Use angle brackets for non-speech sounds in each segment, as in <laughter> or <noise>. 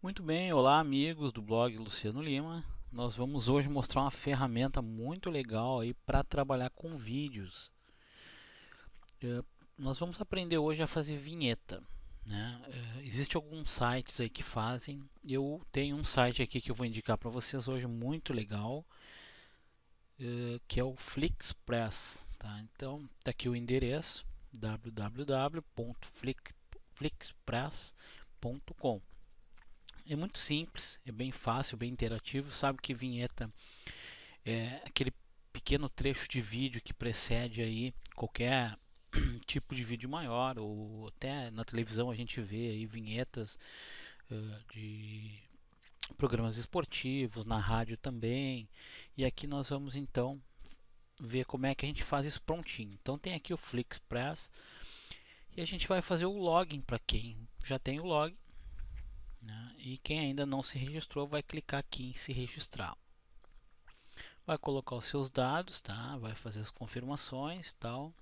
Muito bem, olá amigos do blog Luciano Lima. Nós vamos hoje mostrar uma ferramenta muito legal aí para trabalhar com vídeos. Eh, nós vamos aprender hoje a fazer vinheta. Né? Eh, Existem alguns sites aí que fazem. Eu tenho um site aqui que eu vou indicar para vocês hoje muito legal, eh, que é o Flixpress. Tá? Então, tá aqui o endereço www.flixpress.com é muito simples, é bem fácil, bem interativo. Sabe que vinheta é aquele pequeno trecho de vídeo que precede aí qualquer <clears throat> tipo de vídeo maior ou até na televisão a gente vê aí vinhetas uh, de programas esportivos, na rádio também. E aqui nós vamos então ver como é que a gente faz isso prontinho. Então tem aqui o Flixpress e a gente vai fazer o login para quem já tem o login né? E quem ainda não se registrou vai clicar aqui em se registrar. Vai colocar os seus dados, tá? vai fazer as confirmações tal.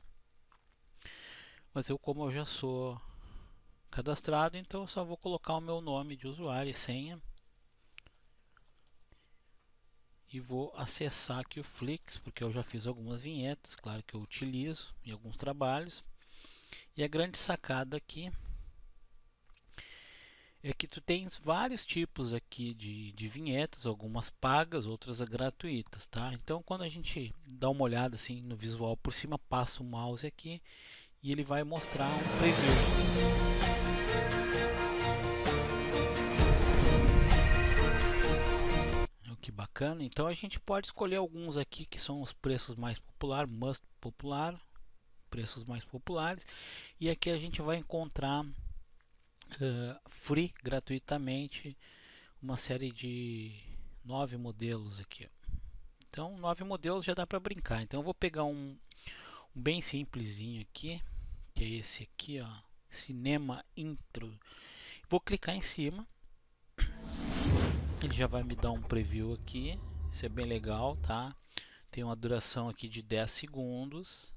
Mas eu como eu já sou cadastrado, então eu só vou colocar o meu nome de usuário e senha e vou acessar aqui o Flix, porque eu já fiz algumas vinhetas, claro que eu utilizo em alguns trabalhos. E a grande sacada aqui é que tu tens vários tipos aqui de, de vinhetas, algumas pagas, outras gratuitas, tá? Então quando a gente dá uma olhada assim no visual por cima, passa o mouse aqui e ele vai mostrar um preview. que bacana. Então a gente pode escolher alguns aqui que são os preços mais populares, must popular, preços mais populares. E aqui a gente vai encontrar uh, free gratuitamente uma série de nove modelos aqui. Então nove modelos já dá para brincar. Então eu vou pegar um, um, bem simplesinho aqui, que é esse aqui, ó, Cinema Intro. Vou clicar em cima. Ele já vai me dar um preview aqui. Isso é bem legal, tá? Tem uma duração aqui de 10 segundos.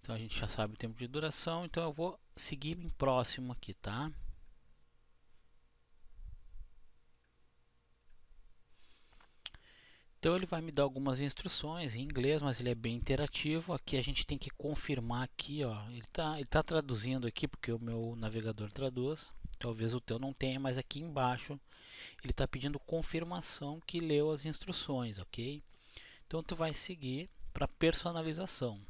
Então a gente já sabe o tempo de duração, então eu vou seguir em próximo aqui, tá? Então ele vai me dar algumas instruções em inglês, mas ele é bem interativo. Aqui a gente tem que confirmar aqui, ó. Ele está ele tá traduzindo aqui porque o meu navegador traduz. Talvez o teu não tenha, mas aqui embaixo ele está pedindo confirmação que leu as instruções, ok? Então tu vai seguir para personalização.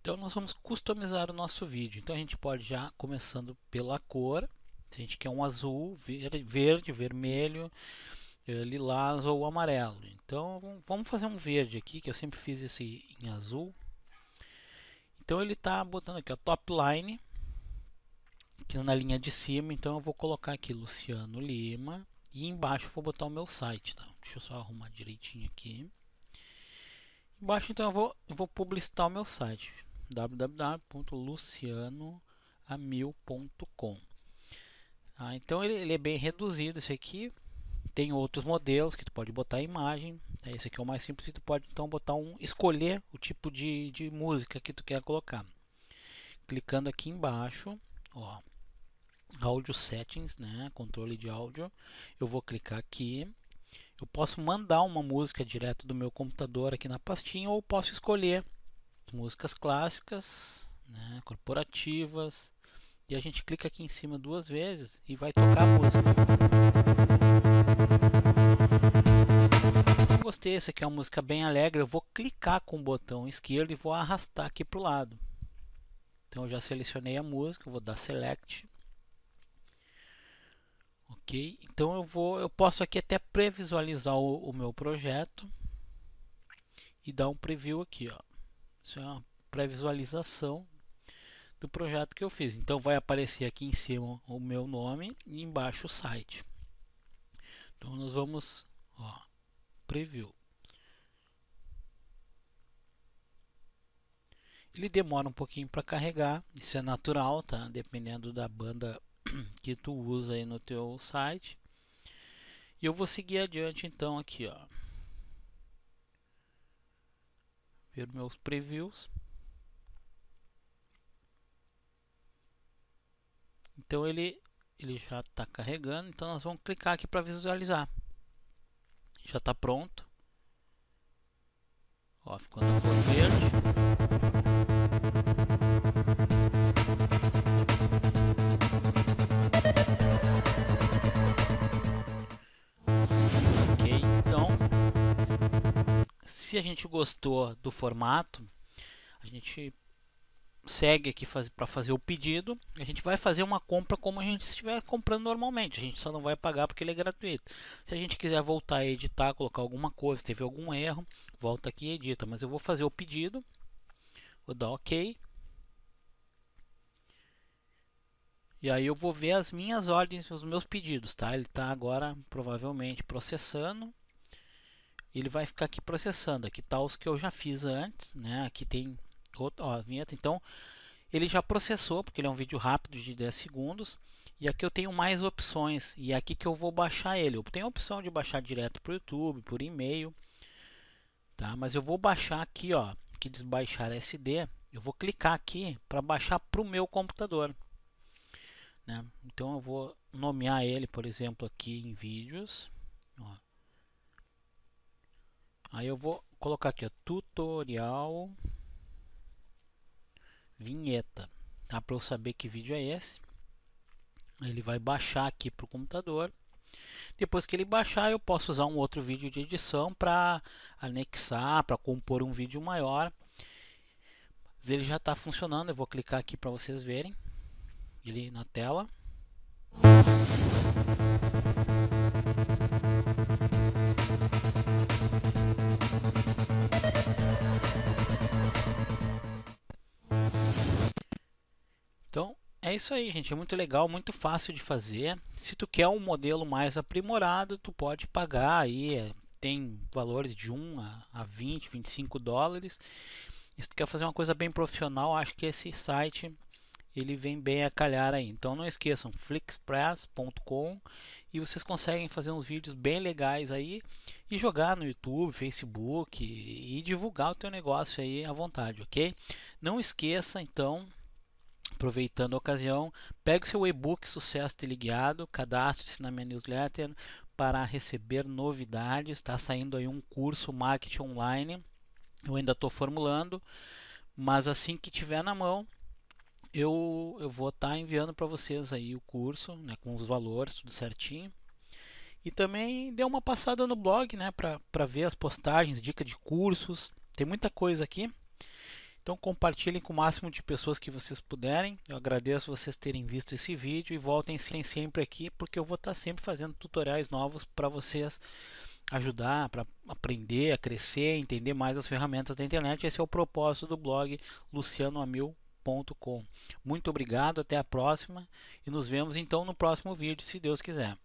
Então nós vamos customizar o nosso vídeo. Então a gente pode já começando pela cor. Se a gente quer um azul, verde, vermelho, eh, lilás ou amarelo. Então vamos fazer um verde aqui, que eu sempre fiz esse em azul. Então ele está botando aqui a top line, aqui na linha de cima. Então eu vou colocar aqui Luciano Lima e embaixo vou botar o meu site. Tá? Deixa eu só arrumar direitinho aqui. Embaixo então eu vou, eu vou publicitar o meu site www.lucianoamil.com ah, então ele, ele, é bem reduzido esse aqui tem outros modelos que tu pode botar a imagem né? esse aqui é o mais simples tu pode então botar um escolher o tipo de, de música que tu quer colocar clicando aqui embaixo ó áudio settings né controle de áudio eu vou clicar aqui eu posso mandar uma música direto do meu computador aqui na pastinha ou posso escolher músicas clássicas, né, corporativas, e a gente clica aqui em cima duas vezes e vai tocar a música. gostei, essa aqui é uma música bem alegre, eu vou clicar com o botão esquerdo e vou arrastar aqui para o lado. Então eu já selecionei a música, vou dar select. Ok, então eu vou, eu posso aqui até previsualizar o, o meu projeto e dar um preview aqui, ó. Isso é uma pré-visualização do projeto que eu fiz. Então vai aparecer aqui em cima o meu nome e embaixo o site. Então nós vamos, ó, preview. Ele demora um pouquinho para carregar, isso é natural, tá? Dependendo da banda <clears throat> que tu usa aí no teu site. E eu vou seguir adiante então aqui, ó. ver meus previews. Então ele, ele já está carregando, então nós vamos clicar aqui para visualizar. Já está pronto. Ó, ficou na cor verde. se a gente gostou do formato, a gente segue aqui faz, para fazer o pedido. A gente vai fazer uma compra como a gente estiver comprando normalmente. A gente só não vai pagar porque ele é gratuito. Se a gente quiser voltar a editar, colocar alguma coisa, teve algum erro, volta aqui e edita. Mas eu vou fazer o pedido, vou dar OK. E aí eu vou ver as minhas ordens, os meus pedidos, tá? Ele está agora provavelmente processando ele vai ficar aqui processando. Aqui tá os que eu já fiz antes, né? Aqui tem outro, ó, a vinheta. Então, ele já processou, porque ele é um vídeo rápido de 10 segundos. E aqui eu tenho mais opções, e é aqui que eu vou baixar ele. Eu tenho a opção de baixar direto para o YouTube, por e-mail. Tá? Mas eu vou baixar aqui, ó, que desbaixar SD. Eu vou clicar aqui para baixar para o meu computador. Né? Então eu vou nomear ele, por exemplo, aqui em vídeos. Ó. Aí eu vou colocar aqui, ó, tutorial vinheta, tá? Para eu saber que vídeo é esse. Ele vai baixar aqui para o computador. Depois que ele baixar, eu posso usar um outro vídeo de edição para anexar, para compor um vídeo maior. Mas ele já está funcionando, eu vou clicar aqui para vocês verem. Ele na tela. É isso aí, gente. É muito legal, muito fácil de fazer. Se tu quer um modelo mais aprimorado, tu pode pagar aí. É, tem valores de 1 a 20, 25 dólares. Se tu quer fazer uma coisa bem profissional, acho que esse site ele vem bem a calhar aí. Então não esqueçam, flixpress.com e vocês conseguem fazer uns vídeos bem legais aí e jogar no YouTube, Facebook e divulgar o teu negócio aí à vontade, ok? Não esqueça então aproveitando a ocasião, pegue o seu e-book Sucesso Teleguiado, cadastre-se na minha newsletter para receber novidades. Está saindo aí um curso marketing online. Eu ainda estou formulando, mas assim que tiver na mão, eu, eu vou estar tá enviando para vocês aí o curso, né, com os valores, tudo certinho. E também dê uma passada no blog, né, para ver as postagens, dica de cursos. Tem muita coisa aqui. Então compartilhem com o máximo de pessoas que vocês puderem. Eu agradeço vocês terem visto esse vídeo e voltem sempre aqui porque eu vou estar sempre fazendo tutoriais novos para vocês ajudar, para aprender, a crescer, entender mais as ferramentas da internet. Esse é o propósito do blog lucianoamil.com. Muito obrigado, até a próxima e nos vemos então no próximo vídeo, se Deus quiser.